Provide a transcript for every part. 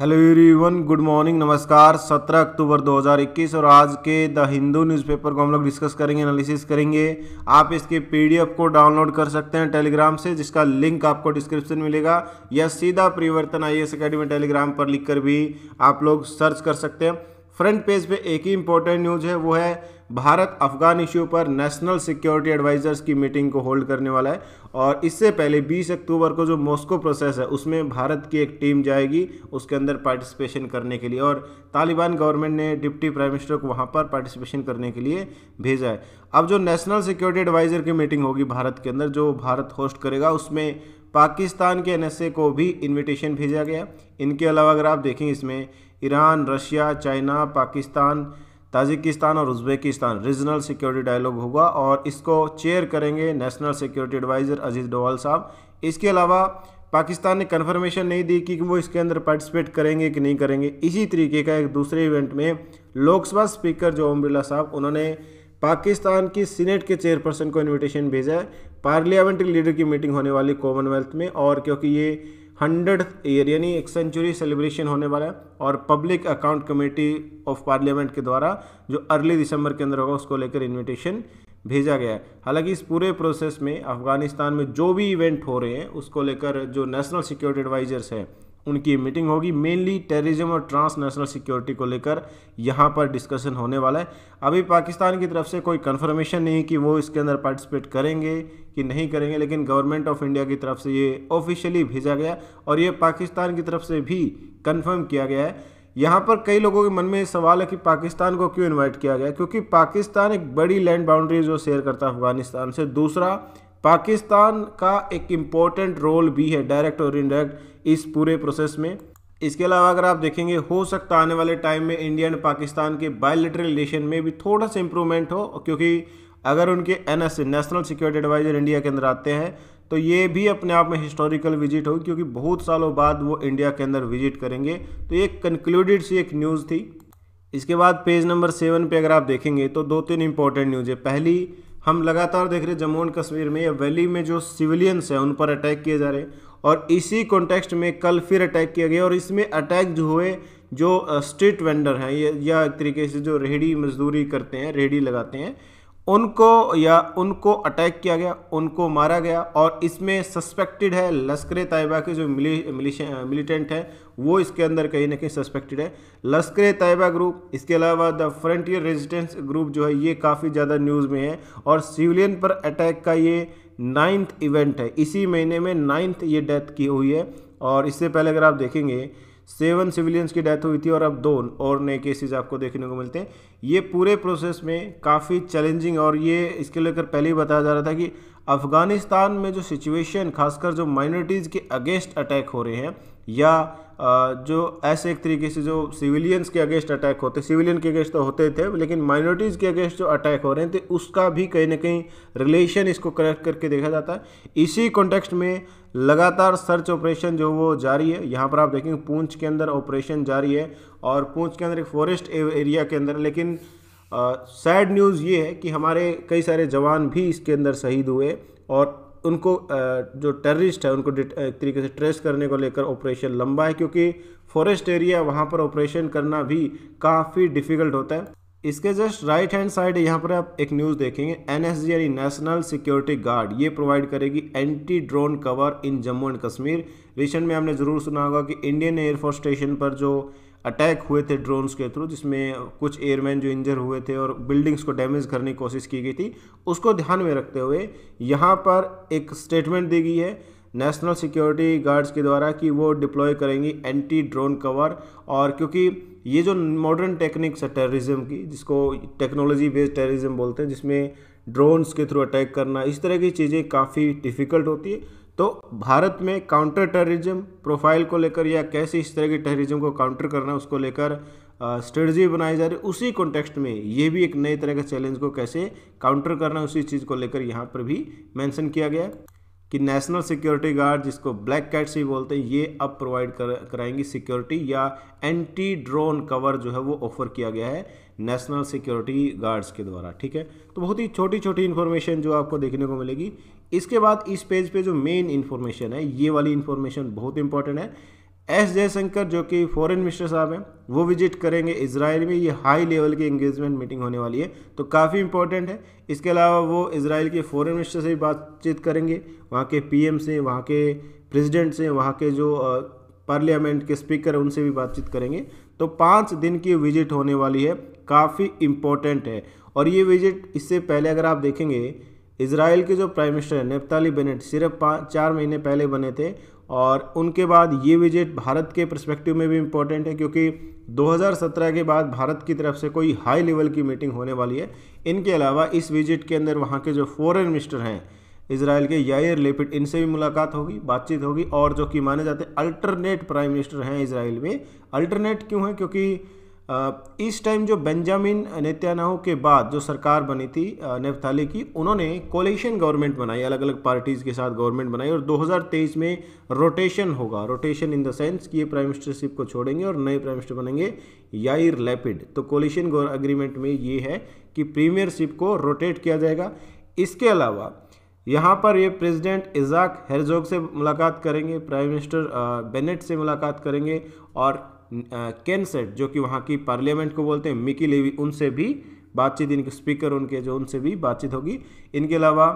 Hello everyone good morning नमस्कार 17 अक्टूबर 2021 और आज के द हिंदू न्यूज़पेपर को हम लोग डिस्कस करेंगे एनालिसिस करेंगे आप इसके पीडीएफ को डाउनलोड कर सकते हैं टेलीग्राम से जिसका लिंक आपको डिस्क्रिप्शन मिलेगा या सीधा परिवर्तन आई एस अकेडमी टेलीग्राम पर लिख कर भी आप लोग सर्च कर सकते हैं फ्रंट पेज पे एक ही इंपॉर्टेंट न्यूज़ है वो है भारत अफगान इश्यू पर नेशनल सिक्योरिटी एडवाइजर्स की मीटिंग को होल्ड करने वाला है और इससे पहले 20 अक्टूबर को जो मॉस्को प्रोसेस है उसमें भारत की एक टीम जाएगी उसके अंदर पार्टिसिपेशन करने के लिए और तालिबान गवर्नमेंट ने डिप्टी प्राइम मिनिस्टर को वहाँ पर पार्टिसिपेशन करने के लिए भेजा है अब जो नेशनल सिक्योरिटी एडवाइज़र की मीटिंग होगी भारत के अंदर जो भारत होस्ट करेगा उसमें पाकिस्तान के एनएसए को भी इनविटेशन भेजा गया इनके अलावा अगर आप देखें इसमें Iran Russia China Pakistan Tajikistan और उज्बेकिस्तान रीजनल सिक्योरिटी डायलॉग होगा और इसको चेयर करेंगे national security adviser Ajit Doval sahab इसके अलावा पाकिस्तान ने कन्फर्मेशन नहीं दी कि वो इसके अंदर पार्टिसिपेट करेंगे कि नहीं करेंगे इसी तरीके का एक दूसरे इवेंट में लोकसभा स्पीकर जो ओम बिरला साहब उन्होंने पाकिस्तान की सीनेट के चेयरपर्सन को इनविटेशन भेजा है पार्लियामेंट्री लीडर की मीटिंग होने वाली कॉमनवेल्थ में और क्योंकि ये हंड्रेड ईयर यानी एक सेंचुरी सेलिब्रेशन होने वाला है और public account committee of parliament के द्वारा जो अर्ली दिसंबर के अंदर होगा उसको लेकर इन्विटेशन भेजा गया है हालांकि इस पूरे प्रोसेस में अफगानिस्तान में जो भी इवेंट हो रहे हैं उसको लेकर जो नेशनल सिक्योरिटी एडवाइजर्स हैं उनकी मीटिंग होगी मेनली टेररिज्म और ट्रांसनेशनल सिक्योरिटी को लेकर यहाँ पर डिस्कशन होने वाला है अभी पाकिस्तान की तरफ से कोई कन्फर्मेशन नहीं कि वो इसके अंदर पार्टिसिपेट करेंगे कि नहीं करेंगे लेकिन गवर्नमेंट ऑफ इंडिया की तरफ से ये ऑफिशियली भेजा गया और ये पाकिस्तान की तरफ से भी कन्फर्म किया गया है यहाँ पर कई लोगों के मन में सवाल है कि पाकिस्तान को क्यों इनवाइट किया गया क्योंकि पाकिस्तान एक बड़ी लैंड बाउंड्री जो शेयर करता है अफगानिस्तान से दूसरा पाकिस्तान का एक इम्पोर्टेंट रोल भी है डायरेक्ट और इनडायरेक्ट इस पूरे प्रोसेस में इसके अलावा अगर आप देखेंगे हो सकता आने वाले टाइम में इंडिया एंड पाकिस्तान के बायोलिटरल रिलेशन में भी थोड़ा सा इम्प्रूवमेंट हो क्योंकि अगर उनके an national security adviser India के अंदर आते हैं तो ये भी अपने आप में हिस्टोरिकल विजिट होगी क्योंकि बहुत सालों बाद वो इंडिया के अंदर विजिट करेंगे तो ये कंक्लूडेड सी एक न्यूज़ थी इसके बाद पेज नंबर सेवन पे अगर आप देखेंगे तो दो तीन इंपॉर्टेंट न्यूज़ है पहली हम लगातार देख रहे हैं जम्मू एंड कश्मीर में या वैली में जो सिविलियंस हैं उन पर अटैक किए जा रहे हैं और इसी कॉन्टेक्स्ट में कल फिर अटैक किया गया और इसमें अटैक जो हुए जो स्ट्रीट वेंडर हैं या एक तरीके से जो रेहड़ी मजदूरी करते हैं रेहड़ी लगाते हैं उनको या उनको अटैक किया गया उनको मारा गया और इसमें सस्पेक्टेड है लश्कर तयबा के जो मिली, मिलिटेंट है वो इसके अंदर कहीं ना कहीं सस्पेक्टेड है लश्कर तयबा ग्रुप इसके अलावा द फ्रंटियर रेजिडेंस ग्रुप जो है ये काफ़ी ज़्यादा न्यूज़ में है और सिविलियन पर अटैक का ये नाइन्थ इवेंट है इसी महीने में नाइन्थ ये डेथ की हुई है और इससे पहले अगर आप देखेंगे सेवन सिविलियंस की डेथ हुई थी और अब दो और नए केसेस आपको देखने को मिलते हैं ये पूरे प्रोसेस में काफ़ी चैलेंजिंग और ये इसके लेकर पहले ही बताया जा रहा था कि अफ़गानिस्तान में जो सिचुएशन खासकर जो माइनॉरिटीज़ के अगेंस्ट अटैक हो रहे हैं या जो ऐसे एक तरीके से जो सिविलियंस के अगेंस्ट अटैक होते सिविलियन के अगेंस्ट तो होते थे लेकिन माइनॉरिटीज़ के अगेंस्ट जो अटैक हो रहे थे तो उसका भी कहीं ना कहीं रिलेशन इसको करेक्ट करके देखा जाता है इसी कॉन्टेक्स्ट में लगातार सर्च ऑपरेशन जो वो जारी है यहाँ पर आप देखेंगे पूंछ के अंदर ऑपरेशन जारी है और पूंछ के अंदर एक फॉरेस्ट एरिया के अंदर लेकिन सैड न्यूज़ ये है कि हमारे कई सारे जवान भी इसके अंदर शहीद हुए और उनको जो टेररिस्ट है उनको एक तरीके से ट्रेस करने को लेकर ऑपरेशन लंबा है क्योंकि फॉरेस्ट एरिया वहाँ पर ऑपरेशन करना भी काफ़ी डिफ़िकल्ट होता है इसके जस्ट राइट हैंड साइड यहाँ पर आप एक न्यूज़ देखेंगे एन यानी नेशनल सिक्योरिटी गार्ड ये प्रोवाइड करेगी anti drone cover in Jammu and Kashmir recent में हमने ज़रूर सुना होगा कि इंडियन एयरफोर्स स्टेशन पर जो अटैक हुए थे ड्रोन्स के थ्रू जिसमें कुछ एयरमैन जो इंजर हुए थे और बिल्डिंग्स को डैमेज करने की कोशिश की गई थी उसको ध्यान में रखते हुए यहाँ पर एक स्टेटमेंट दी गई है नेशनल सिक्योरिटी गार्ड्स के द्वारा कि वो डिप्लॉय करेंगी एंटी ड्रोन कवर और क्योंकि ये जो मॉडर्न टेक्निक्स है टेररिज्म की जिसको टेक्नोलॉजी बेस्ड टेररिज्म बोलते हैं जिसमें ड्रोन्स के थ्रू अटैक करना इस तरह की चीज़ें काफ़ी डिफ़िकल्ट होती है तो भारत में काउंटर टेररिज्म प्रोफाइल को लेकर या कैसे इस तरह के टेररिज्म को काउंटर करना उसको लेकर स्ट्रेटजी बनाई जा रही उसी कॉन्टेक्स्ट में ये भी एक नए तरह के चैलेंज को कैसे काउंटर करना उसी चीज़ को लेकर यहाँ पर भी मेंशन किया गया है कि नेशनल सिक्योरिटी गार्ड जिसको ब्लैक कैट्स भी बोलते हैं ये अब प्रोवाइड कर कराएंगी सिक्योरिटी या एंटी ड्रोन कवर जो है वो ऑफर किया गया है नेशनल सिक्योरिटी गार्ड्स के द्वारा ठीक है तो बहुत ही छोटी छोटी इन्फॉर्मेशन जो आपको देखने को मिलेगी इसके बाद इस पेज पे जो मेन इन्फॉर्मेशन है ये वाली इन्फॉर्मेशन बहुत इंपॉर्टेंट है एस जयशंकर जो कि फॉरेन मिनिस्टर साहब हैं वो विजिट करेंगे इसराइल में ये हाई लेवल की इंगेजमेंट मीटिंग होने वाली है तो काफ़ी इंपॉर्टेंट है इसके अलावा वो इसराइल के फॉरेन मिनिस्टर से भी बातचीत करेंगे वहाँ के पीएम से वहाँ के प्रेसिडेंट से वहाँ के जो पार्लियामेंट के स्पीकर हैं उनसे भी बातचीत करेंगे तो पाँच दिन की विजिट होने वाली है काफ़ी इम्पोर्टेंट है और ये विजिट इससे पहले अगर आप देखेंगे इसराइल के जो प्राइम मिनिस्टर हैं नेपताली बेनेट सिर्फ पाँच चार महीने पहले बने थे और उनके बाद ये विजिट भारत के प्रस्पेक्टिव में भी इम्पोर्टेंट है क्योंकि 2017 के बाद भारत की तरफ से कोई हाई लेवल की मीटिंग होने वाली है इनके अलावा इस विजिट के अंदर वहाँ के जो फॉरेन मिनिस्टर हैं इसराइल के यायर लेपिट इनसे भी मुलाकात होगी बातचीत होगी और जो कि माने जाते अल्टरनेट प्राइम मिनिस्टर हैं इसराइल में अल्टरनेट क्यों हैं क्योंकि इस टाइम जो बेंजामिन नेत्यानाहू के बाद जो सरकार बनी थी नेफ्ताली की उन्होंने कोलेशन गवर्नमेंट बनाई अलग अलग पार्टीज़ के साथ गवर्नमेंट बनाई और 2023 में रोटेशन होगा रोटेशन इन द सेंस कि ये प्राइम मिनिस्टरशिप को छोड़ेंगे और नए प्राइम मिनिस्टर बनेंगे याइर लेपिड तो कोलेशन अग्रीमेंट में ये है कि प्रीमियरशिप को रोटेट किया जाएगा इसके अलावा यहाँ पर ये प्रेसिडेंट इजाक हेरजोग से मुलाकात करेंगे प्राइम मिनिस्टर बेनेट से मुलाकात करेंगे और कैंसेट जो कि वहाँ की पार्लियामेंट को बोलते हैं मिकी लेवी उनसे भी बातचीत इनके स्पीकर उनके जो उनसे भी बातचीत होगी इनके अलावा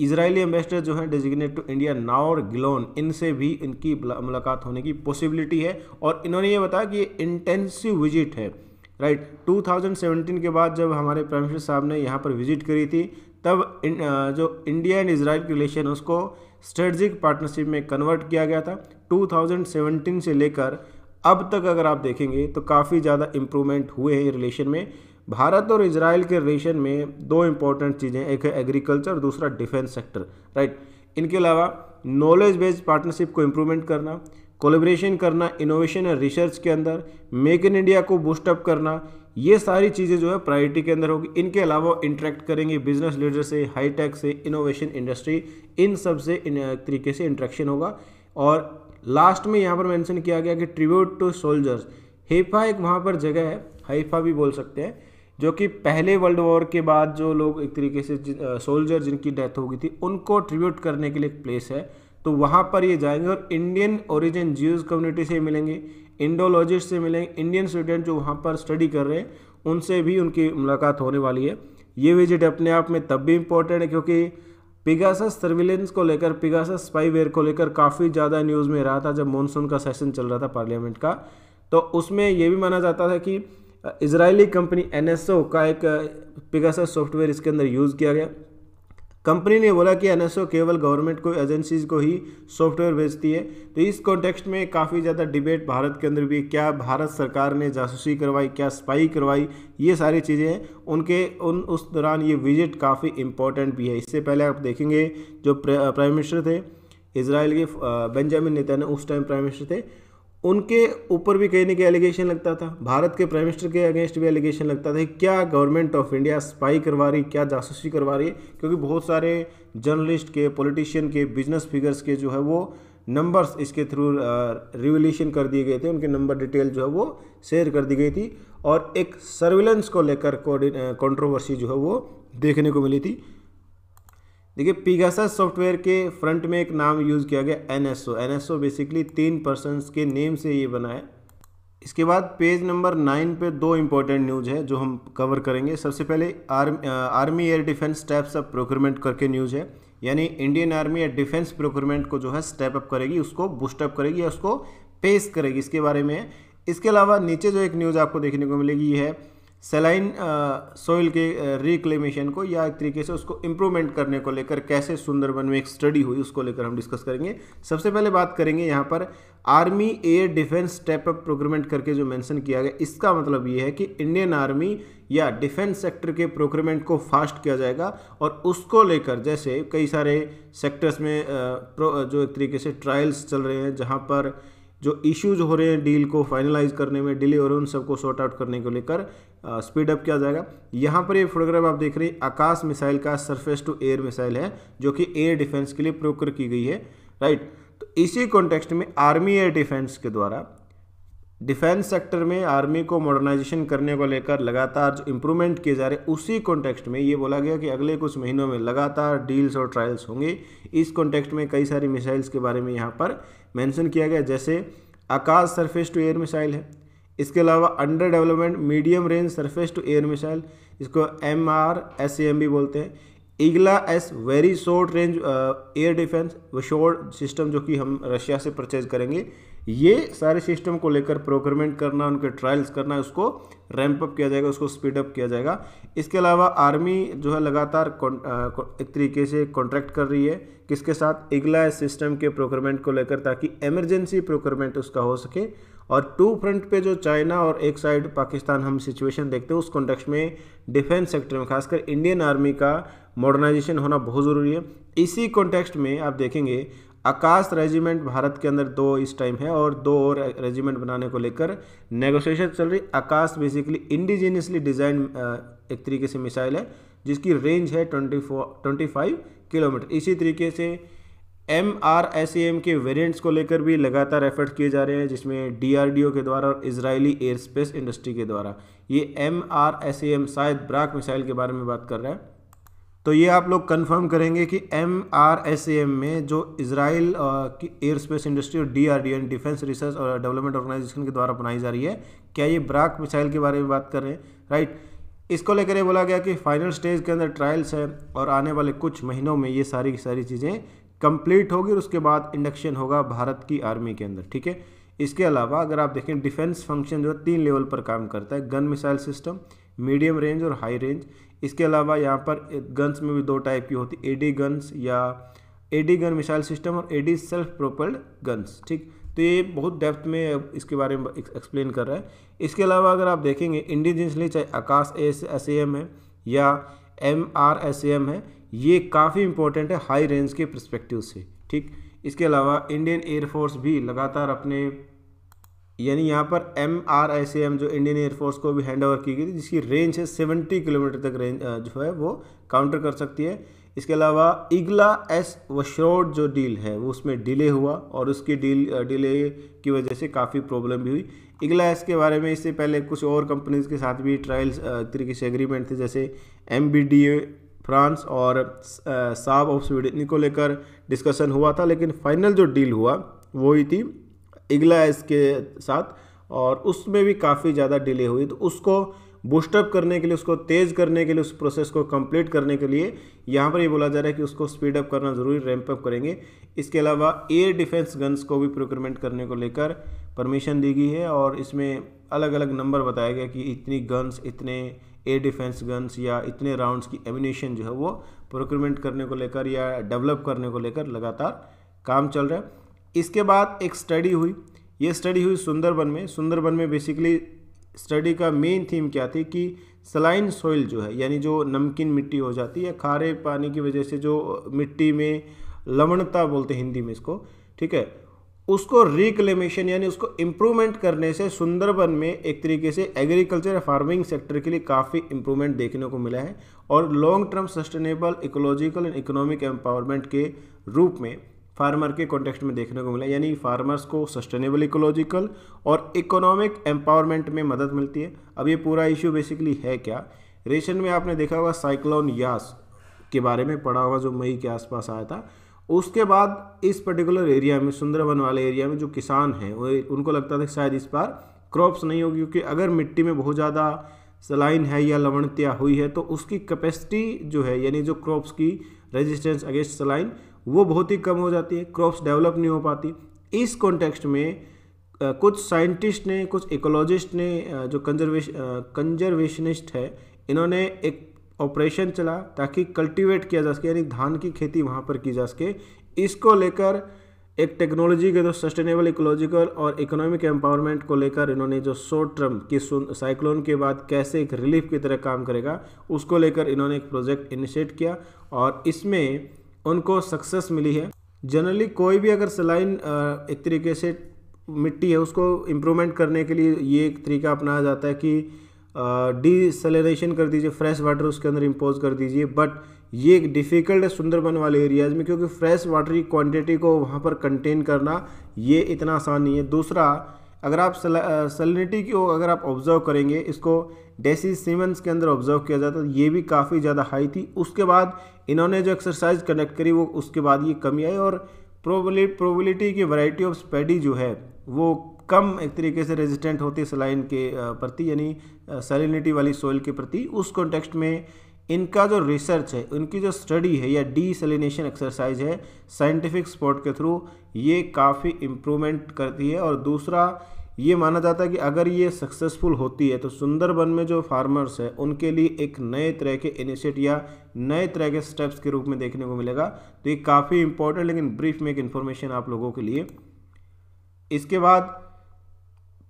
इजरायली एम्बेसडर जो है designate to India Naor Gilon इनसे भी इनकी मुलाकात होने की पॉसिबिलिटी है और इन्होंने ये बताया कि ये इंटेंसिव विजिट है राइट 2017 के बाद जब हमारे प्राइम मिनिस्टर साहब ने यहाँ पर विजिट करी थी तब इन, जो इंडिया एंड इसराइल की रिलेशन उसको स्ट्रेटजिक पार्टनरशिप में कन्वर्ट किया गया था 2017 से लेकर अब तक अगर आप देखेंगे तो काफ़ी ज़्यादा इम्प्रूवमेंट हुए हैं रिलेशन में भारत और इसराइल के रिलेशन में दो इम्पॉर्टेंट चीज़ें एक है एग्रीकल्चर दूसरा डिफेंस सेक्टर राइट इनके अलावा नॉलेज बेस्ड पार्टनरशिप को इम्प्रूवमेंट करना कोलेब्रेशन करना इनोवेशन एंड रिसर्च के अंदर मेक इन इंडिया को बूस्टअप करना ये सारी चीज़ें जो है प्रायोरिटी के अंदर होगी इनके अलावा इंटरेक्ट करेंगे बिजनेस लीडर से हाईटेक से इनोवेशन इंडस्ट्री इन सब से इन तरीके से इंट्रैक्शन होगा और लास्ट में यहाँ पर मेंशन किया गया कि ट्रिब्यूट टू सोल्जर्स हेफा एक वहाँ पर जगह है हेफा भी बोल सकते हैं जो कि पहले वर्ल्ड वॉर के बाद जो लोग एक तरीके से जिन, सोल्जर जिनकी डेथ हो गई थी उनको ट्रिब्यूट करने के लिए एक प्लेस है तो वहाँ पर ये जाएंगे और इंडियन ओरिजिन ज्यूज कम्युनिटी से मिलेंगे इंडोलॉजिस्ट से मिलेंगे इंडियन स्टूडेंट जो वहाँ पर स्टडी कर रहे हैं उनसे भी उनकी मुलाकात होने वाली है ये विजिट अपने आप में तब भी इम्पोर्टेंट है क्योंकि पिगासस सर्विलेंस को लेकर पिगासस स्पाईवेयर को लेकर काफ़ी ज़्यादा न्यूज़ में रहा था जब मॉनसून का सेशन चल रहा था पार्लियामेंट का तो उसमें यह भी माना जाता था कि इसराइली कंपनी एनएसओ का एक पिगासस सॉफ्टवेयर इसके अंदर यूज़ किया गया कंपनी ने बोला कि एन केवल गवर्नमेंट को एजेंसीज को ही सॉफ्टवेयर भेजती है तो इस कॉन्टेक्स्ट में काफ़ी ज़्यादा डिबेट भारत के अंदर भी क्या भारत सरकार ने जासूसी करवाई क्या स्पाई करवाई ये सारी चीज़ें हैं उनके उन उस दौरान ये विजिट काफ़ी इंपॉर्टेंट भी है इससे पहले आप देखेंगे जो प्राइम मिनिस्टर थे इसराइल के बेंजामिन नेता ने उस टाइम प्राइम मिनिस्टर थे उनके ऊपर भी कहीं ना कहीं एलिगेशन लगता था भारत के प्राइम मिनिस्टर के अगेंस्ट भी एलिगेशन लगता था क्या गवर्नमेंट ऑफ इंडिया स्पाई करवा रही क्या जासूसी करवा रही है क्योंकि बहुत सारे जर्नलिस्ट के पॉलिटिशियन के बिजनेस फिगर्स के जो है वो नंबर्स इसके थ्रू रिवोल्यूशन uh, कर दिए गए थे उनके नंबर डिटेल जो है वो शेयर कर दी गई थी और एक सर्विलेंस को लेकर कंट्रोवर्सी जो है वो देखने को मिली थी देखिए पिगासस सॉफ्टवेयर के फ्रंट में एक नाम यूज़ किया गया N S O N S O basically तीन पर्सनस के नेम से ये बना है इसके बाद पेज नंबर नाइन पे दो इम्पोर्टेंट न्यूज है जो हम कवर करेंगे सबसे पहले arm army air defence steps of procurement करके न्यूज है यानी Indian army air defence procurement को जो है स्टेप अप करेगी उसको बूस्टअप करेगी या उसको पेश करेगी इसके बारे में इसके अलावा नीचे जो एक न्यूज़ आपको देखने को मिलेगी ये है सेलाइन सोइल के रिक्लेमेशन को या एक तरीके से उसको इम्प्रूवमेंट करने को लेकर कैसे सुंदरबन में एक स्टडी हुई उसको लेकर हम डिस्कस करेंगे सबसे पहले बात करेंगे यहाँ पर army air defence step up procurement करके जो मेंशन किया गया इसका मतलब ये है कि इंडियन आर्मी या डिफेंस सेक्टर के प्रोक्रमेंट को फास्ट किया जाएगा और उसको लेकर जैसे कई सारे सेक्टर्स में जो एक तरीके से ट्रायल्स चल रहे हैं जहाँ पर जो इश्यूज हो रहे हैं डील को फाइनलाइज करने में डिले हो रहे हैं उन सबको सॉर्ट आउट करने को लेकर स्पीड अप किया जाएगा यहाँ पर ये फोटोग्राफ आप देख रहे हैं आकाश मिसाइल का सरफेस टू एयर मिसाइल है जो कि एयर डिफेंस के लिए प्रोकर की गई है राइट तो इसी कॉन्टेक्स्ट में आर्मी एयर डिफेंस के द्वारा डिफेंस सेक्टर में आर्मी को मॉडर्नाइजेशन करने को लेकर लगातार जो इम्प्रूवमेंट किए जा रहे उसी कॉन्टेक्स्ट में ये बोला गया कि अगले कुछ महीनों में लगातार डील्स और ट्रायल्स होंगे इस कॉन्टेक्स्ट में कई सारी मिसाइल्स के बारे में यहाँ पर मेंशन किया गया जैसे Akash surface to air missile है इसके अलावा under development medium range surface to air missile इसको M R S M B बोलते हैं Igla S very short range air defence व शॉर्ट सिस्टम जो कि हम रशिया से परचेज करेंगे ये सारे सिस्टम को लेकर प्रोक्योरमेंट करना उनके ट्रायल्स करना उसको रैंप अप किया जाएगा उसको स्पीड अप किया जाएगा इसके अलावा आर्मी जो है लगातार uh, एक तरीके से कॉन्ट्रैक्ट कर रही है किसके साथ इगला एस सिस्टम के प्रोक्रमेंट को लेकर ताकि एमरजेंसी प्रोक्योरमेंट उसका हो सके और टू फ्रंट पे जो चाइना और एक साइड पाकिस्तान हम सिचुएशन देखते हैं उस कॉन्टेक्स्ट में डिफेंस सेक्टर में खासकर इंडियन आर्मी का मॉडर्नाइजेशन होना बहुत ज़रूरी है इसी कॉन्टेक्स्ट में आप देखेंगे आकाश रेजिमेंट भारत के अंदर दो इस टाइम है और दो और रेजिमेंट बनाने को लेकर नेगोशिएशन चल रही आकाश बेसिकली इंडिजीनियसली डिज़ाइन एक तरीके से मिसाइल है जिसकी रेंज है twenty four twenty five kilometre इसी तरीके से एम आर एस एम के वेरियंट्स को लेकर भी लगातार एफर्ट किए जा रहे हैं जिसमें ओ के द्वारा और इसराइली एयर स्पेस इंडस्ट्री के द्वारा ये एम आर एस एम शायद ब्राक मिसाइल के बारे में बात कर रहा है तो ये आप लोग कंफर्म करेंगे कि एम आर एस एम में जो इसराइल की एयर स्पेस इंडस्ट्री और D R D N defence research और डेवलपमेंट ऑर्गेनाइजेशन के द्वारा बनाई जा रही है क्या ये ब्राक मिसाइल के बारे में बात कर रहे हैं राइट इसको लेकर ये बोला गया कि फाइनल स्टेज के अंदर ट्रायल्स है और आने वाले कुछ महीनों में ये सारी की सारी चीज़ें कंप्लीट होगी और उसके बाद इंडक्शन होगा भारत की आर्मी के अंदर ठीक है इसके अलावा अगर आप देखें डिफेंस फंक्शन जो है तीन लेवल पर काम करता है gun missile system medium range और हाई रेंज इसके अलावा यहाँ पर गन्स में भी दो टाइप की होती है एडी गन्स या एडी गन मिसाइल सिस्टम और एडी सेल्फ प्रोपेल्ड गन्स ठीक तो ये बहुत डेप्थ में इसके बारे में एक्सप्लेन कर रहा है इसके अलावा अगर आप देखेंगे इंडिजिनसली चाहे आकाश एस एस एम है या एम आर एस एम है ये काफ़ी इंपॉर्टेंट है हाई रेंज के प्रस्पेक्टिव से ठीक इसके अलावा इंडियन एयरफोर्स भी लगातार अपने यानी यहाँ पर एम आर एस एम जो इंडियन एयरफोर्स को भी हैंड ओवर की गई थी जिसकी रेंज है सेवेंटी किलोमीटर तक रेंज जो है वो काउंटर कर सकती है इसके अलावा इगला एस वशोड जो डील है वो उसमें डिले हुआ और उसकी डील डिले की वजह से काफ़ी प्रॉब्लम भी हुई इगला एस के बारे में इससे पहले कुछ और कंपनीज के साथ भी ट्रायल्स तरीके से एग्रीमेंट थे जैसे एम बी डी फ्रांस और साब ऑफ स्वीडन इनको लेकर डिस्कशन हुआ था लेकिन फाइनल जो डील हुआ वो ही थी इग्लास के साथ और उसमें भी काफ़ी ज़्यादा डिले हुई तो उसको बूस्टअप करने के लिए उसको तेज़ करने के लिए उस प्रोसेस को कंप्लीट करने के लिए यहाँ पर ये बोला जा रहा है कि उसको स्पीड अप करना ज़रूरी रैंप अप करेंगे इसके अलावा एयर डिफेंस गन्स को भी प्रोक्रमेंट करने को लेकर परमिशन दी गई है और इसमें अलग अलग नंबर बताया गया कि इतनी गन्स इतने एयर डिफेंस गन्स या इतने राउंड्स की एमिनेशन जो है वो प्रोक्रमेंट करने को लेकर या डेवलप करने को लेकर लगातार काम चल रहा है इसके बाद एक स्टडी हुई ये स्टडी हुई सुंदरबन में सुंदरबन में बेसिकली स्टडी का मेन थीम क्या थी कि सलाइन सॉइल जो है यानी जो नमकीन मिट्टी हो जाती है खारे पानी की वजह से जो मिट्टी में लवणता बोलते हिंदी में इसको ठीक है उसको रिक्लेमेशन यानी उसको इम्प्रूवमेंट करने से सुंदरबन में एक तरीके से एग्रीकल्चर फार्मिंग सेक्टर के लिए काफ़ी इम्प्रूवमेंट देखने को मिला है और long term sustainable ecological and economic empowerment के रूप में फार्मर के कॉन्टेक्स्ट में देखने को मिला यानी फार्मर्स को सस्टेनेबल इकोलॉजिकल और इकोनॉमिक एम्पावरमेंट में मदद मिलती है अब ये पूरा इश्यू बेसिकली है क्या रेशन में आपने देखा होगा साइक्लोन यास के बारे में पढ़ा होगा जो मई के आसपास आया था उसके बाद इस पर्टिकुलर एरिया में सुंदरवन वाले एरिया में जो किसान हैं वो उनको लगता था शायद इस बार क्रॉप्स नहीं होगी क्योंकि अगर मिट्टी में बहुत ज़्यादा सलाइन है या लवणत्या हुई है तो उसकी कैपेसिटी जो है यानी जो क्रॉप्स की रेजिस्टेंस अगेंस्ट सलाइन वो बहुत ही कम हो जाती है क्रॉप्स डेवलप नहीं हो पाती इस कॉन्टेक्स्ट में कुछ साइंटिस्ट ने कुछ इकोलॉजिस्ट ने जो कंजर्वेश कंजर्वेशनिस्ट है इन्होंने एक ऑपरेशन चला ताकि कल्टीवेट किया जा सके यानी धान की खेती वहाँ पर की जा सके इसको लेकर एक टेक्नोलॉजी के जो सस्टेनेबल इकोलॉजिकल और इकोनॉमिक एम्पावरमेंट को लेकर इन्होंने जो शॉर्ट टर्म की साइक्लोन के बाद कैसे एक रिलीफ की तरह काम करेगा उसको लेकर इन्होंने एक प्रोजेक्ट इनिशिएट किया और इसमें उनको सक्सेस मिली है जनरली कोई भी अगर सलाइन एक तरीके से मिट्टी है उसको इम्प्रूवमेंट करने के लिए ये एक तरीका अपनाया जाता है कि डिसलेशन कर दीजिए फ्रेश वाटर उसके अंदर इम्पोज कर दीजिए बट ये एक डिफ़िकल्ट है सुंदरबन वाले एरियाज़ में क्योंकि फ्रेश वाटर की क्वांटिटी को वहाँ पर कंटेन करना ये इतना आसान नहीं है दूसरा अगर आप सलिनिटी को अगर आप ऑब्जर्व करेंगे इसको डेसी सीमेंस के अंदर ऑब्जर्व किया जाता है ये भी काफ़ी ज़्यादा हाई थी उसके बाद इन्होंने जो एक्सरसाइज कंडक्ट करी वो उसके बाद ये कमी आई और प्रोबली प्रोबिलिटी की वैरायटी ऑफ स्पेडी जो है वो कम एक तरीके से रेजिस्टेंट होती है सलाइन के प्रति यानी सैलिनिटी वाली सोइल के प्रति उस कॉन्टेक्स्ट में इनका जो रिसर्च है उनकी जो स्टडी है या डी सेलिनेशन एक्सरसाइज है साइंटिफिक स्पॉट के थ्रू ये काफ़ी इम्प्रूवमेंट करती है और दूसरा ये माना जाता है कि अगर ये सक्सेसफुल होती है तो सुंदरबन में जो फार्मर्स हैं उनके लिए एक नए तरह के इनिशिएट या नए तरह के स्टेप्स के रूप में देखने को मिलेगा तो ये काफ़ी इंपॉर्टेंट लेकिन ब्रीफ में एक इन्फॉर्मेशन आप लोगों के लिए इसके बाद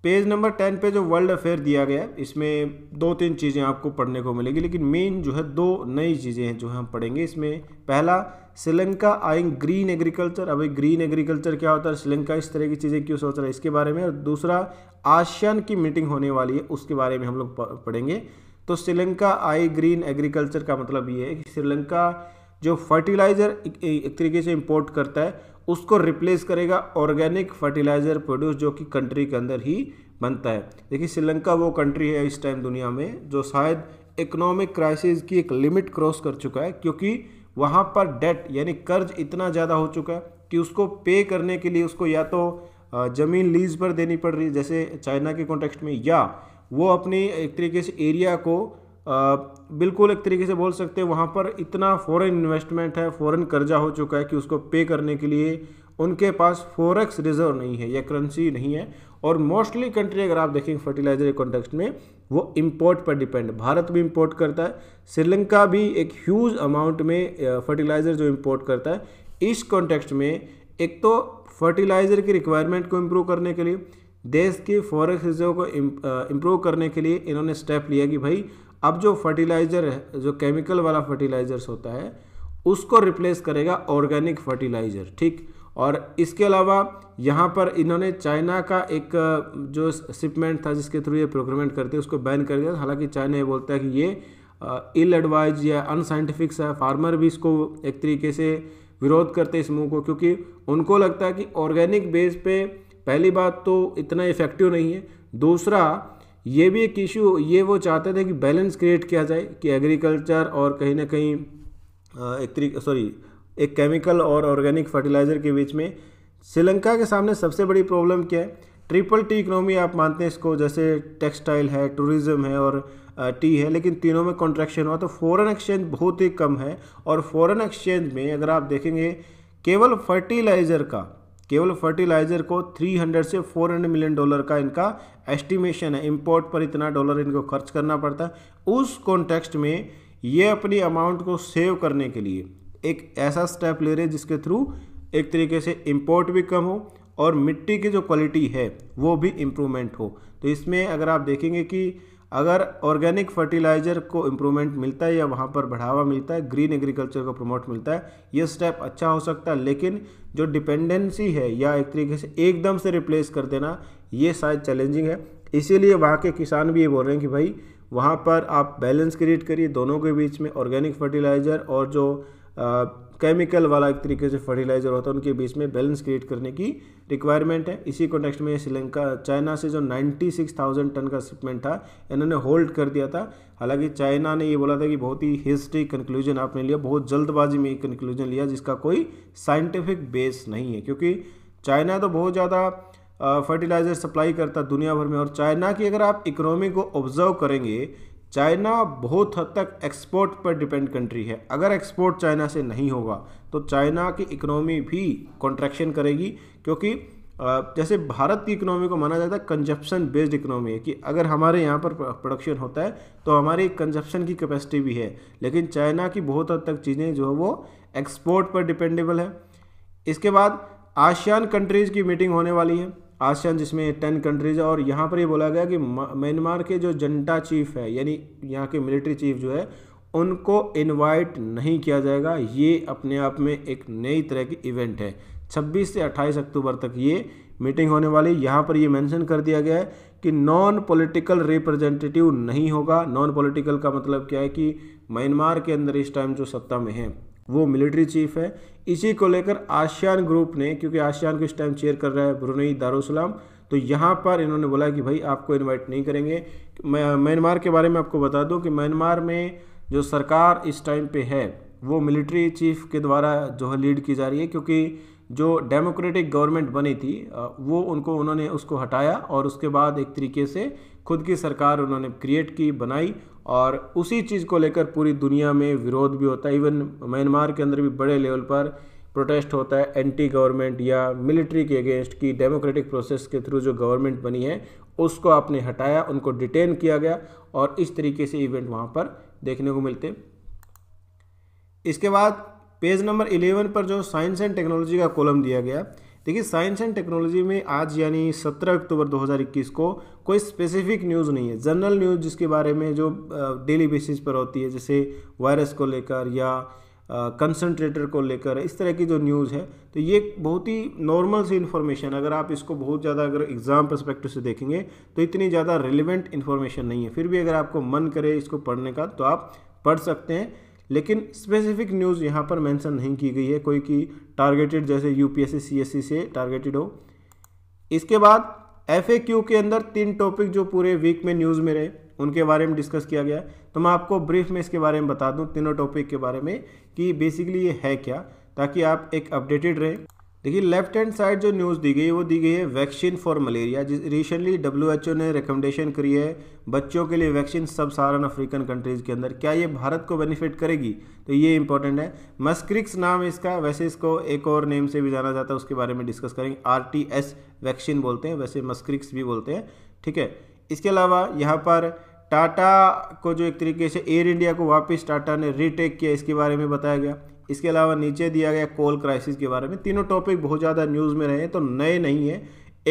पेज नंबर टेन पे जो वर्ल्ड अफेयर दिया गया इसमें दो तीन चीज़ें आपको पढ़ने को मिलेगी लेकिन मेन जो है दो नई चीज़ें हैं जो हम पढ़ेंगे इसमें पहला श्रीलंका आइंग ग्रीन एग्रीकल्चर अब ग्रीन एग्रीकल्चर क्या होता है श्रीलंका इस तरह की चीज़ें क्यों सोच रहा है इसके बारे में और दूसरा आशियान की मीटिंग होने वाली है उसके बारे में हम लोग पढ़ेंगे तो श्रीलंका आई ग्रीन एग्रीकल्चर का मतलब ये है कि श्रीलंका जो फर्टिलाइज़र एक तरीके से इम्पोर्ट करता है उसको रिप्लेस करेगा ऑर्गेनिक फर्टिलाइज़र प्रोड्यूस जो कि कंट्री के अंदर ही बनता है देखिए श्रीलंका वो कंट्री है इस टाइम दुनिया में जो शायद इकोनॉमिक क्राइसिस की एक लिमिट क्रॉस कर चुका है क्योंकि वहाँ पर डेट यानी कर्ज इतना ज़्यादा हो चुका है कि उसको पे करने के लिए उसको या तो ज़मीन लीज पर देनी पड़ रही है जैसे चाइना के कॉन्टेक्स्ट में या वो अपनी एक तरीके से एरिया को बिल्कुल एक तरीके से बोल सकते हैं वहाँ पर इतना फॉरेन इन्वेस्टमेंट है फॉरेन कर्जा हो चुका है कि उसको पे करने के लिए उनके पास फॉरेक्स रिजर्व नहीं है या करेंसी नहीं है और मोस्टली कंट्री अगर आप देखेंगे फर्टिलाइजर के कॉन्टेक्स्ट में वो इम्पोर्ट पर डिपेंड भारत भी इम्पोर्ट करता है श्रीलंका भी एक ह्यूज अमाउंट में फर्टिलाइज़र जो इम्पोर्ट करता है इस कॉन्टेक्स्ट में एक तो फर्टिलाइज़र की रिक्वायरमेंट को इम्प्रूव करने के लिए देश की फॉरेक्स रिजर्व को इम्प्रूव करने के लिए इन्होंने स्टेप लिया कि भाई अब जो फर्टिलाइज़र है जो केमिकल वाला फर्टिलाइज़र्स होता है उसको रिप्लेस करेगा ऑर्गेनिक फर्टिलाइज़र ठीक और इसके अलावा यहाँ पर इन्होंने चाइना का एक जो शिपमेंट था जिसके थ्रू ये प्रोक्रमेंट करते उसको बैन कर दिया हालांकि चाइना ये बोलता है कि ये इल एडवाइज या अनसाइंटिफिक्स है फार्मर भी इसको एक तरीके से विरोध करते हैं इस मुँह को क्योंकि उनको लगता है कि ऑर्गेनिक बेस पे पहली बात तो इतना इफेक्टिव नहीं है दूसरा ये भी एक इशू ये वो चाहते थे कि बैलेंस क्रिएट किया जाए कि एग्रीकल्चर और कहीं ना कहीं एक तरीके सॉरी एक केमिकल और ऑर्गेनिक फर्टिलाइज़र के बीच में श्रीलंका के सामने सबसे बड़ी प्रॉब्लम क्या है ट्रिपल टी इकोनॉमी आप मानते हैं इसको जैसे टेक्सटाइल है टूरिज़्म है और टी है लेकिन तीनों में कॉन्ट्रैक्शन हुआ तो फॉरेन एक्सचेंज बहुत ही कम है और फॉरेन एक्सचेंज में अगर आप देखेंगे केवल फर्टिलाइज़र का केवल फर्टिलाइज़र को 300 से 400 मिलियन डॉलर का इनका एस्टिमेशन है इम्पोर्ट पर इतना डॉलर इनको खर्च करना पड़ता है उस कॉन्टेक्स्ट में ये अपनी अमाउंट को सेव करने के लिए एक ऐसा स्टेप ले रहे जिसके थ्रू एक तरीके से इम्पोर्ट भी कम हो और मिट्टी की जो क्वालिटी है वो भी इम्प्रूवमेंट हो तो इसमें अगर आप देखेंगे कि अगर ऑर्गेनिक फर्टिलाइजर को इम्प्रूवमेंट मिलता है या वहाँ पर बढ़ावा मिलता है ग्रीन एग्रीकल्चर को प्रमोट मिलता है ये स्टेप अच्छा हो सकता है लेकिन जो डिपेंडेंसी है या एक तरीके से एकदम से रिप्लेस कर देना ये शायद चैलेंजिंग है इसीलिए वहाँ के किसान भी ये बोल रहे हैं कि भाई वहाँ पर आप बैलेंस क्रिएट करिए दोनों के बीच में ऑर्गेनिक फर्टिलाइज़र और जो केमिकल वाला एक तरीके से फर्टिलाइज़र होता है उनके बीच में बैलेंस क्रिएट करने की रिक्वायरमेंट है इसी कॉन्टेक्स्ट में श्रीलंका चाइना से जो 96,000 टन का शिपमेंट था इन्होंने होल्ड कर दिया था हालांकि चाइना ने ये बोला था कि बहुत ही हिस्ट्री कंक्लूजन आपने लिया बहुत जल्दबाजी में कंक्लूजन लिया जिसका कोई साइंटिफिक बेस नहीं है क्योंकि चाइना तो बहुत ज़्यादा फर्टिलाइज़र सप्लाई करता दुनिया भर में और चाइना की अगर आप इकोनॉमी को ऑब्जर्व करेंगे चाइना बहुत हद तक एक्सपोर्ट पर डिपेंड कंट्री है अगर एक्सपोर्ट चाइना से नहीं होगा तो चाइना की इकोनॉमी भी कॉन्ट्रैक्शन करेगी क्योंकि जैसे भारत की इकोनॉमी को माना जाता है कंजप्शन बेस्ड इकोनॉमी है कि अगर हमारे यहाँ पर प्रोडक्शन होता है तो हमारी कंजप्शन की कैपेसिटी भी है लेकिन चाइना की बहुत हद तक चीज़ें जो है वो एक्सपोर्ट पर डिपेंडेबल है इसके बाद आशियान कंट्रीज़ की मीटिंग होने वाली है आसियान जिसमें टेन कंट्रीज और यहाँ पर ये बोला गया कि म्यांमार के जो जनता चीफ है यानी यहाँ के मिलिट्री चीफ जो है उनको इनवाइट नहीं किया जाएगा ये अपने आप में एक नई तरह की इवेंट है 26 से 28 अक्टूबर तक ये मीटिंग होने वाली यहाँ पर ये मेंशन कर दिया गया है कि नॉन पॉलिटिकल रिप्रेजेंटेटिव नहीं होगा नॉन पॉलिटिकल का मतलब क्या है कि म्यांमार के अंदर इस टाइम जो सत्ता में है वो मिलिट्री चीफ है इसी को लेकर आसियान ग्रुप ने क्योंकि आशियान को इस टाइम चेयर कर रहा है ब्रुनई दारुसलाम तो यहाँ पर इन्होंने बोला कि भाई आपको इनवाइट नहीं करेंगे म्यांमार के बारे में आपको बता दूँ कि म्यांमार में जो सरकार इस टाइम पे है वो मिलिट्री चीफ के द्वारा जो है लीड की जा रही है क्योंकि जो डेमोक्रेटिक गवर्नमेंट बनी थी वो उनको उन्होंने उसको हटाया और उसके बाद एक तरीके से खुद की सरकार उन्होंने क्रिएट की बनाई और उसी चीज़ को लेकर पूरी दुनिया में विरोध भी होता है इवन म्यांमार के अंदर भी बड़े लेवल पर प्रोटेस्ट होता है एंटी गवर्नमेंट या मिलिट्री के अगेंस्ट की डेमोक्रेटिक प्रोसेस के थ्रू जो गवर्नमेंट बनी है उसको आपने हटाया उनको डिटेन किया गया और इस तरीके से इवेंट वहाँ पर देखने को मिलते इसके बाद पेज नंबर 11 पर जो साइंस एंड टेक्नोलॉजी का कॉलम दिया गया देखिए साइंस एंड टेक्नोलॉजी में आज यानी 17 अक्टूबर 2021 को कोई स्पेसिफिक न्यूज़ नहीं है जनरल न्यूज़ जिसके बारे में जो डेली बेसिस पर होती है जैसे वायरस को लेकर या कंसनट्रेटर को लेकर इस तरह की जो न्यूज़ है तो ये बहुत ही नॉर्मल सी इन्फॉर्मेशन अगर आप इसको बहुत ज़्यादा अगर एग्ज़ाम परस्पेक्टिव से देखेंगे तो इतनी ज़्यादा रिलेवेंट इन्फॉर्मेशन नहीं है फिर भी अगर आपको मन करे इसको पढ़ने का तो आप पढ़ सकते हैं लेकिन स्पेसिफिक न्यूज़ यहाँ पर मेंशन नहीं की गई है कोई कि टारगेटेड जैसे यूपीएससी सीएससी से टारगेटेड हो इसके बाद एफ के अंदर तीन टॉपिक जो पूरे वीक में न्यूज़ में रहे उनके बारे में डिस्कस किया गया तो मैं आपको ब्रीफ में इसके बारे में बता दूँ तीनों टॉपिक के बारे में कि बेसिकली ये है क्या ताकि आप एक अपडेटेड रहें देखिए लेफ्ट हैंड साइड जो न्यूज़ दी गई है वो दी गई है वैक्सीन फॉर मलेरिया जिस रिसेंटली डब्ल्यू ने रिकमेंडेशन करी है बच्चों के लिए वैक्सीन सब सारन अफ्रीकन कंट्रीज़ के अंदर क्या ये भारत को बेनिफिट करेगी तो ये इंपॉर्टेंट है मस्क्रिक्स नाम इसका वैसे इसको एक और नेम से भी जाना जाता है उसके बारे में डिस्कस करेंगे आर वैक्सीन बोलते हैं वैसे मस्क्रिक्स भी बोलते हैं ठीक है इसके अलावा यहाँ पर टाटा को जो एक तरीके से एयर इंडिया को वापस टाटा ने रीटेक किया इसके बारे में बताया गया इसके अलावा नीचे दिया गया कोल क्राइसिस के बारे में तीनों टॉपिक बहुत ज़्यादा न्यूज़ में रहे तो नए नहीं है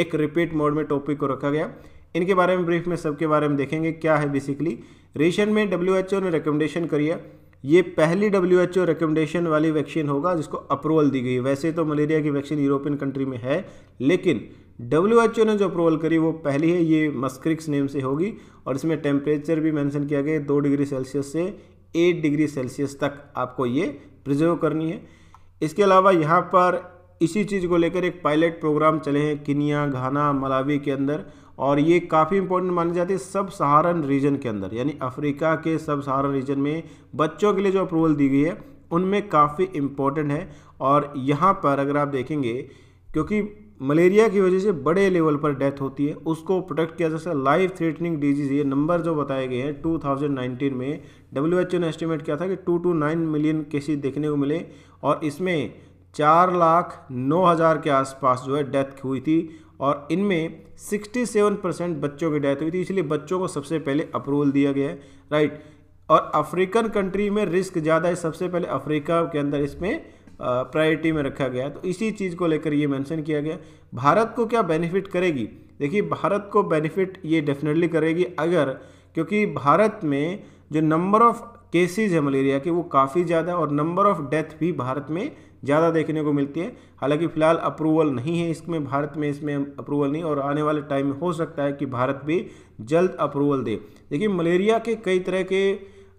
एक रिपीट मोड में टॉपिक को रखा गया इनके बारे में ब्रीफ में सबके बारे में देखेंगे क्या है बेसिकली रिसेंट में डब्ल्यू ने रिकमेंडेशन करी है ये पहली डब्ल्यू एच ओ रिकमेंडेशन वाली वैक्सीन होगा जिसको अप्रूवल दी गई वैसे तो मलेरिया की वैक्सीन यूरोपियन कंट्री में है लेकिन डब्ल्यू एच ओ ने जो अप्रूवल करी वो पहली है ये मस्क्रिक्स नेम से होगी और इसमें टेम्परेचर भी मेंशन किया गया दो डिग्री सेल्सियस से एट डिग्री सेल्सियस तक आपको ये प्रिजर्व करनी है इसके अलावा यहाँ पर इसी चीज़ को लेकर एक पायलट प्रोग्राम चले हैं किनिया घाना मलावी के अंदर और ये काफ़ी इंपॉर्टेंट मानी जाती है सब सहारन रीजन के अंदर यानी अफ्रीका के सब सहारन रीजन में बच्चों के लिए जो अप्रूवल दी गई है उनमें काफ़ी इम्पोर्टेंट है और यहाँ पर अगर आप देखेंगे क्योंकि मलेरिया की वजह से बड़े लेवल पर डेथ होती है उसको प्रोटेक्ट किया जा सकता है लाइफ थ्रेटनिंग डिजीज ये नंबर जो बताए गए हैं 2019 में डब्ल्यू एच ओ ने एस्टिमेट किया था कि two two nine million cases देखने को मिले और इसमें चार लाख नौ हज़ार के आसपास जो है डेथ हुई थी और इनमें 67 परसेंट बच्चों की डेथ हुई थी इसलिए बच्चों को सबसे पहले अप्रूवल दिया गया है राइट और अफ्रीकन कंट्री में रिस्क ज़्यादा है सबसे पहले अफ्रीका के अंदर इसमें प्रायोरिटी में रखा गया तो इसी चीज़ को लेकर ये मेंशन किया गया भारत को क्या बेनिफिट करेगी देखिए भारत को बेनिफिट ये डेफिनेटली करेगी अगर क्योंकि भारत में जो नंबर ऑफ़ केसेज है मलेरिया के वो काफ़ी ज़्यादा और नंबर ऑफ़ डेथ भी भारत में ज़्यादा देखने को मिलती है हालांकि फ़िलहाल अप्रूवल नहीं है इसमें भारत में इसमें अप्रूवल नहीं और आने वाले टाइम में हो सकता है कि भारत भी जल्द अप्रूवल दे देखिए मलेरिया के कई तरह के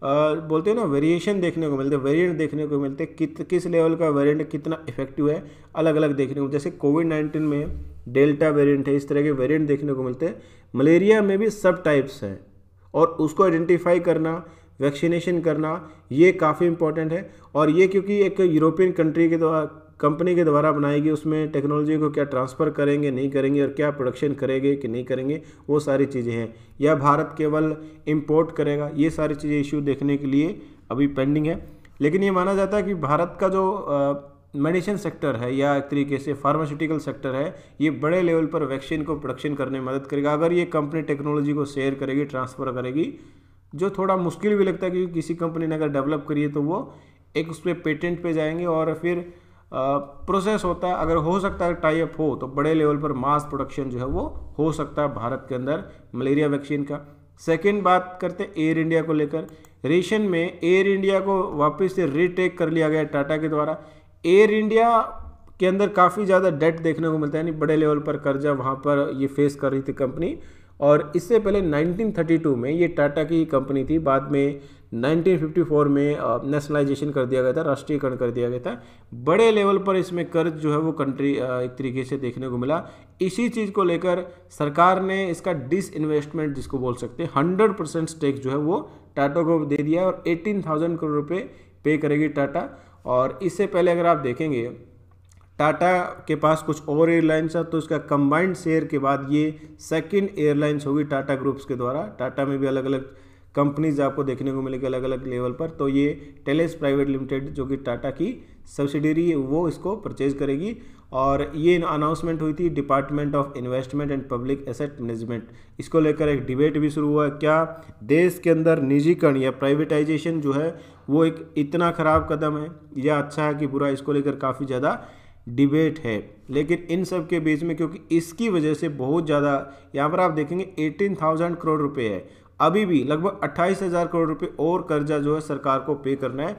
बोलते हैं ना वेरिएशन देखने को मिलते हैं वेरिएंट देखने को मिलते हैं कित किस लेवल का वेरिएंट कितना इफेक्टिव है अलग अलग देखने को जैसे कोविड नाइन्टीन में डेल्टा वेरिएंट है इस तरह के वेरिएंट देखने को मिलते हैं मलेरिया में भी सब टाइप्स हैं और उसको आइडेंटिफाई करना वैक्सीनेशन करना ये काफ़ी इंपॉर्टेंट है और ये क्योंकि एक यूरोपियन कंट्री के द्वारा कंपनी के द्वारा बनाएगी उसमें टेक्नोलॉजी को क्या ट्रांसफ़र करेंगे नहीं करेंगे और क्या प्रोडक्शन करेंगे कि नहीं करेंगे वो सारी चीज़ें हैं या भारत केवल इम्पोर्ट करेगा ये सारी चीज़ें इशू देखने के लिए अभी पेंडिंग है लेकिन ये माना जाता है कि भारत का जो मेडिसिन सेक्टर है या एक तरीके से फार्मास्यूटिकल सेक्टर है ये बड़े लेवल पर वैक्सीन को प्रोडक्शन करने में मदद करेगा अगर ये कंपनी टेक्नोलॉजी को शेयर करेगी ट्रांसफ़र करेगी जो थोड़ा मुश्किल भी लगता है क्योंकि किसी कंपनी ने अगर डेवलप करी है तो वो एक उस पर पेटेंट पे जाएंगे और फिर प्रोसेस होता है अगर हो सकता है टाई अप हो तो बड़े लेवल पर मास प्रोडक्शन जो है वो हो सकता है भारत के अंदर मलेरिया वैक्सीन का सेकेंड बात करते एयर इंडिया को लेकर रेशन में एयर इंडिया को वापस से रीटेक कर लिया गया टाटा के द्वारा एयर इंडिया के अंदर काफ़ी ज़्यादा डेट देखने को मिलता है यानी बड़े लेवल पर कर्जा वहाँ पर ये फेस कर रही थी कंपनी और इससे पहले 1932 में ये टाटा की कंपनी थी बाद में 1954 में नेशनलाइजेशन कर दिया गया था राष्ट्रीयकरण कर दिया गया था बड़े लेवल पर इसमें कर्ज जो है वो कंट्री एक तरीके से देखने को मिला इसी चीज़ को लेकर सरकार ने इसका इन्वेस्टमेंट जिसको बोल सकते हैं हंड्रेड परसेंट स्टेक जो है वो टाटा को दे दिया और एटीन थाउजेंड करोड़ रुपये पे करेगी टाटा और इससे पहले अगर आप देखेंगे टाटा के पास कुछ और एयरलाइंस है तो इसका कंबाइंड शेयर के बाद ये सेकंड एयरलाइंस होगी टाटा ग्रुप्स के द्वारा टाटा में भी अलग अलग कंपनीज आपको देखने को मिलेगी अलग अलग लेवल पर तो ये टेलेस प्राइवेट लिमिटेड जो कि टाटा की सब्सिडरी है वो इसको परचेज करेगी और ये अनाउंसमेंट हुई थी department of investment and public asset management इसको लेकर एक डिबेट भी शुरू हुआ क्या देश के अंदर निजीकरण या प्राइवेटाइजेशन जो है वो एक इतना ख़राब कदम है या अच्छा है कि बुरा इसको लेकर काफ़ी ज़्यादा डिबेट है लेकिन इन सब के बीच में क्योंकि इसकी वजह से बहुत ज़्यादा यहाँ पर आप देखेंगे एटीन थाउजेंड करोड़ रुपए है अभी भी लगभग अट्ठाईस हज़ार करोड़ रुपए और कर्जा जो है सरकार को पे करना है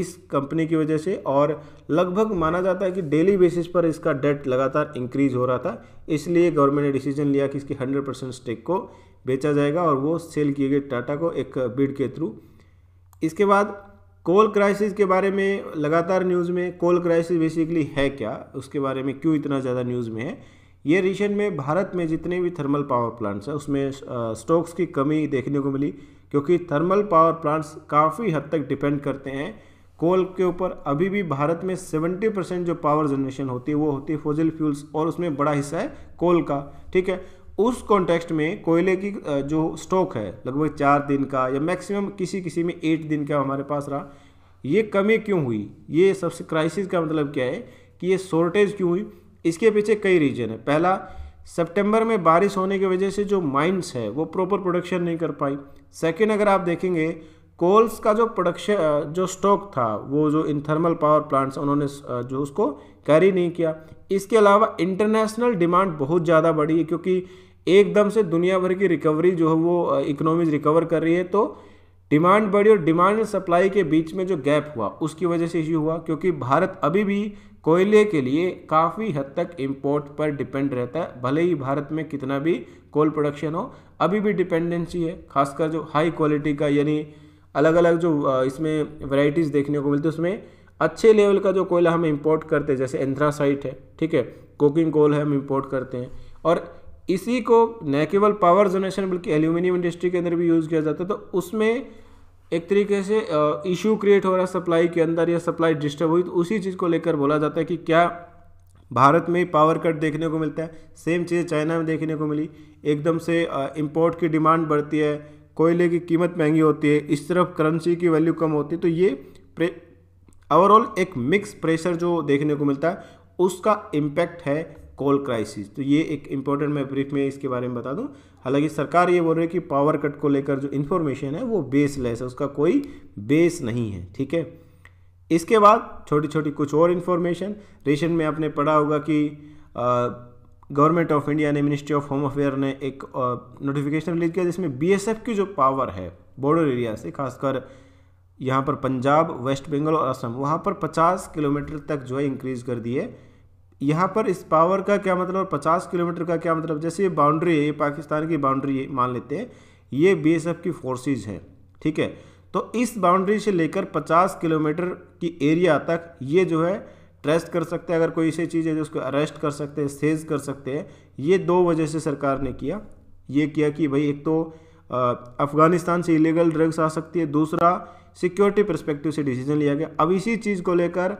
इस कंपनी की वजह से और लगभग माना जाता है कि डेली बेसिस पर इसका डेट लगातार इंक्रीज हो रहा था इसलिए गवर्नमेंट ने डिसीजन लिया कि इसकी हंड्रेड परसेंट स्टेक को बेचा जाएगा और वो सेल किए गए टाटा को एक बिड के थ्रू इसके बाद कोल क्राइसिस के बारे में लगातार न्यूज़ में कोल क्राइसिस बेसिकली है क्या उसके बारे में क्यों इतना ज़्यादा न्यूज़ में है ये रिसेंट में भारत में जितने भी थर्मल पावर प्लांट्स हैं उसमें स्टॉक्स की कमी देखने को मिली क्योंकि थर्मल पावर प्लांट्स काफ़ी हद तक डिपेंड करते हैं कोल के ऊपर अभी भी भारत में 70 परसेंट जो पावर जनरेशन होती है वो होती है फोजिल फ्यूल्स और उसमें बड़ा हिस्सा है कोल का ठीक है उस कॉन्टेक्स्ट में कोयले की जो स्टॉक है लगभग चार दिन का या मैक्सिमम किसी किसी में एट दिन का हमारे पास रहा ये कमी क्यों हुई ये सबसे क्राइसिस का मतलब क्या है कि ये शॉर्टेज क्यों हुई इसके पीछे कई रीजन है पहला सितंबर में बारिश होने की वजह से जो माइंस है वो प्रॉपर प्रोडक्शन नहीं कर पाई सेकेंड अगर आप देखेंगे कोल्स का जो प्रोडक्शन जो स्टॉक था वो जो इन थर्मल पावर प्लांट्स उन्होंने जो उसको कैरी नहीं किया इसके अलावा इंटरनेशनल डिमांड बहुत ज़्यादा बढ़ी है क्योंकि एकदम से दुनिया भर की रिकवरी जो है वो इकोनॉमीज रिकवर कर रही है तो डिमांड बढ़ी और डिमांड एंड सप्लाई के बीच में जो गैप हुआ उसकी वजह से इश्यू हुआ क्योंकि भारत अभी भी कोयले के लिए काफ़ी हद तक इम्पोर्ट पर डिपेंड रहता है भले ही भारत में कितना भी कोल प्रोडक्शन हो अभी भी डिपेंडेंसी है खासकर जो हाई क्वालिटी का यानी अलग अलग जो इसमें वैरायटीज़ देखने को मिलती है उसमें अच्छे लेवल का जो कोयला हम इम्पोर्ट करते हैं जैसे एंथ्रासाइट है ठीक है कोकिंग कोल है हम इम्पोर्ट करते हैं और इसी को न केवल पावर जनरेशन बल्कि एल्यूमिनियम इंडस्ट्री के अंदर भी यूज़ किया जाता है तो उसमें एक तरीके से इशू क्रिएट हो रहा है सप्लाई के अंदर या सप्लाई डिस्टर्ब हुई तो उसी चीज़ को लेकर बोला जाता है कि क्या भारत में पावर कट देखने को मिलता है सेम चीज़ चाइना में देखने को मिली एकदम से इम्पोर्ट की डिमांड बढ़ती है कोयले की कीमत महंगी होती है इस तरफ करेंसी की वैल्यू कम होती है तो ये ओवरऑल एक मिक्स प्रेशर जो देखने को मिलता है उसका इम्पैक्ट है कोल क्राइसिस तो ये एक इम्पोर्टेंट मैं ब्रीफ में इसके बारे में बता दूं हालांकि सरकार ये बोल रही है कि पावर कट को लेकर जो इन्फॉर्मेशन है वो बेसलेस है उसका कोई बेस नहीं है ठीक है इसके बाद छोटी छोटी कुछ और इन्फॉर्मेशन रेशन में आपने पढ़ा होगा कि गवर्नमेंट ऑफ इंडिया ने मिनिस्ट्री ऑफ होम अफेयर ने एक नोटिफिकेशन रिलीज किया जिसमें बीएसएफ की जो पावर है बॉर्डर एरिया से खासकर यहाँ पर पंजाब वेस्ट बंगाल और असम वहाँ पर 50 किलोमीटर तक जो है इंक्रीज कर दी है यहाँ पर इस पावर का क्या मतलब और पचास किलोमीटर का क्या मतलब जैसे ये बाउंड्री है ये पाकिस्तान की बाउंड्री है मान लेते हैं ये बी की फोर्सेज है ठीक है तो इस बाउंड्री से लेकर पचास किलोमीटर की एरिया तक ये जो है ट्रेस्ट कर सकते हैं अगर कोई ऐसी चीज़ है जो उसको अरेस्ट कर सकते हैं सेज कर सकते हैं ये दो वजह से सरकार ने किया ये किया कि भाई एक तो अफ़गानिस्तान से इलीगल ड्रग्स आ सकती है दूसरा सिक्योरिटी परस्पेक्टिव से डिसीजन लिया गया अब इसी चीज़ को लेकर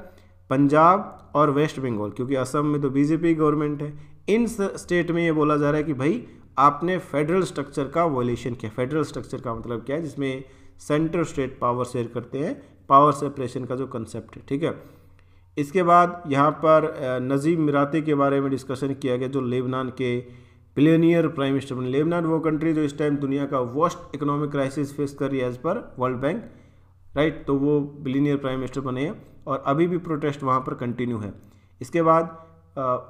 पंजाब और वेस्ट बंगाल क्योंकि असम में तो बीजेपी गवर्नमेंट है इन स्टेट में ये बोला जा रहा है कि भाई आपने फेडरल स्ट्रक्चर का वॉल्यूशन किया फेडरल स्ट्रक्चर का मतलब क्या है जिसमें सेंट्रल स्टेट पावर शेयर करते हैं पावर सेपरेशन का जो कंसेप्ट है ठीक है इसके बाद यहाँ पर नजीम मिराती के बारे में डिस्कशन किया गया जो लेबनान के प्लेनियर प्राइम मिनिस्टर बने लेबनान वो कंट्री जो इस टाइम दुनिया का वर्स्ट इकोनॉमिक क्राइसिस फेस कर रही है as per world bank right तो वो बिलीनियर प्राइम मिनिस्टर बने हैं और अभी भी प्रोटेस्ट वहाँ पर कंटिन्यू है इसके बाद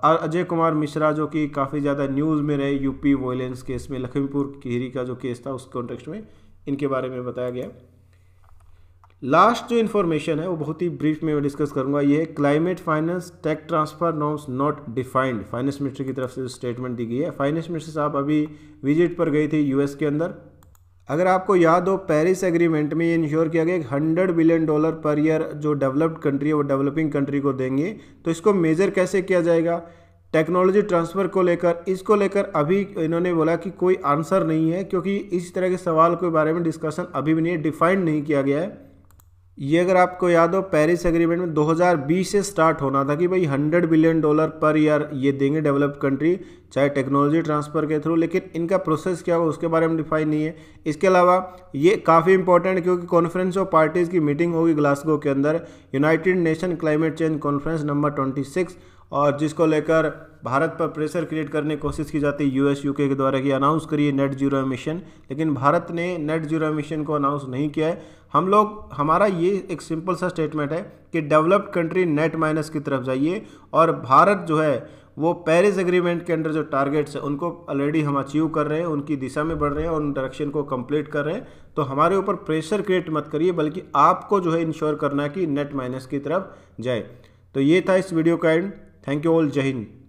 अजय कुमार मिश्रा जो कि काफ़ी ज़्यादा न्यूज़ में रहे यूपी वॉयलेंस केस में लखीमपुर खीरी का जो केस था उस कॉन्टेक्स्ट में इनके बारे में बताया गया लास्ट जो इन्फॉर्मेशन है वो बहुत ही ब्रीफ में मैं डिस्कस करूंगा ये climate finance tech transfer norms not defined finance minister की तरफ से स्टेटमेंट दी गई है फाइनेंस मिनिस्टर साहब अभी विजिट पर गई थी यूएस के अंदर अगर आपको याद हो पेरिस एग्रीमेंट में ये इंश्योर किया गया कि hundred billion dollar per year जो डेवलप्ड कंट्री है वो डेवलपिंग कंट्री को देंगे तो इसको मेजर कैसे किया जाएगा टेक्नोलॉजी ट्रांसफ़र को लेकर इसको लेकर अभी इन्होंने बोला कि कोई आंसर नहीं है क्योंकि इस तरह के सवाल के बारे में डिस्कशन अभी भी नहीं है डिफाइंड नहीं किया गया है ये अगर आपको याद हो पेरिस एग्रीमेंट में 2020 से स्टार्ट होना था कि भाई 100 बिलियन डॉलर पर ईयर ये देंगे डेवलप्ड कंट्री चाहे टेक्नोलॉजी ट्रांसफ़र के थ्रू लेकिन इनका प्रोसेस क्या होगा उसके बारे में डिफाइन नहीं है इसके अलावा ये काफ़ी इंपॉर्टेंट क्योंकि कॉन्फ्रेंस ऑफ पार्टीज़ की मीटिंग होगी ग्लासगो के अंदर United Nation climate change conference number twenty और जिसको लेकर भारत पर प्रेशर क्रिएट करने की कोशिश की जाती है यूएस यूके के द्वारा कि अनाउंस करिए नेट जीरो मिशन लेकिन भारत ने नेट जीरो मिशन को अनाउंस नहीं किया है हम लोग हमारा ये एक सिंपल सा स्टेटमेंट है कि डेवलप्ड कंट्री नेट माइनस की तरफ जाइए और भारत जो है वो पेरिस एग्रीमेंट के अंडर जो टारगेट्स हैं उनको ऑलरेडी हम अचीव कर रहे हैं उनकी दिशा में बढ़ रहे हैं और उन डायरेक्शन को कंप्लीट कर रहे हैं तो हमारे ऊपर प्रेशर क्रिएट मत करिए बल्कि आपको जो है इंश्योर करना है कि नेट माइनस की तरफ जाए तो ये था इस वीडियो का end Thank you all. Jahin.